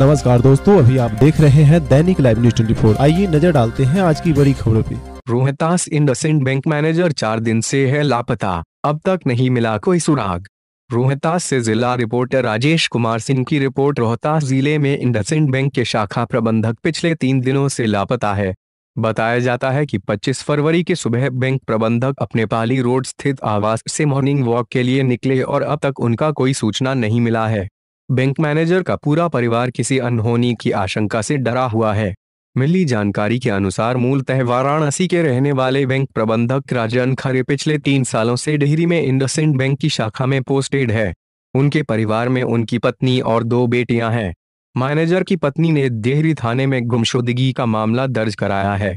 नमस्कार दोस्तों अभी आप देख रहे हैं दैनिक लाइव न्यूज फोर आइए नजर डालते हैं आज की बड़ी खबरों पे रोहतास इंडसेंट बैंक मैनेजर चार दिन से है लापता अब तक नहीं मिला कोई सुराग रोहतास से जिला रिपोर्टर राजेश कुमार सिंह की रिपोर्ट रोहतास जिले में इंडसेंट बैंक के शाखा प्रबंधक पिछले तीन दिनों से लापता है बताया जाता है कि 25 फरवरी के सुबह बैंक प्रबंधक अपने पाली रोड स्थित आवास से मॉर्निंग वॉक के लिए निकले और अब तक उनका कोई सूचना नहीं मिला है बैंक मैनेजर का पूरा परिवार किसी अनहोनी की आशंका से डरा हुआ है मिली जानकारी के अनुसार मूलतः वाराणसी के रहने वाले बैंक प्रबंधक राजन खरे पिछले तीन सालों से डेहरी में इंडसइंड बैंक की शाखा में पोस्टेड है उनके परिवार में उनकी पत्नी और दो बेटियां हैं मैनेजर की पत्नी ने देहरी थाने में गुमशुदगी का मामला दर्ज कराया है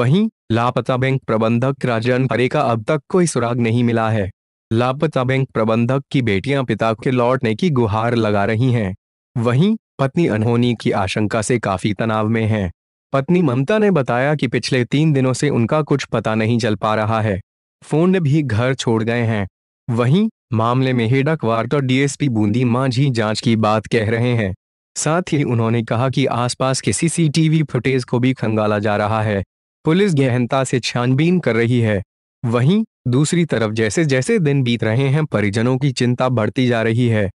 वहीं लापता बैंक प्रबंधक राजन परे का अब तक कोई सुराग नहीं मिला है लापता बैंक प्रबंधक की बेटियां पिता के लौटने की गुहार लगा रही हैं वहीं पत्नी अनहोनी की आशंका से काफी तनाव में हैं पत्नी ममता ने बताया कि पिछले तीन दिनों से उनका कुछ पता नहीं चल पा रहा है फोन भी घर छोड़ गए हैं वहीं मामले में हेडाकवार तो डीएसपी बूंदी मांझी जांच की बात कह रहे हैं साथ ही उन्होंने कहा कि आसपास के सीसीटीवी फुटेज को भी खंगाला जा रहा है पुलिस गहनता से छानबीन कर रही है वहीं दूसरी तरफ जैसे जैसे दिन बीत रहे हैं परिजनों की चिंता बढ़ती जा रही है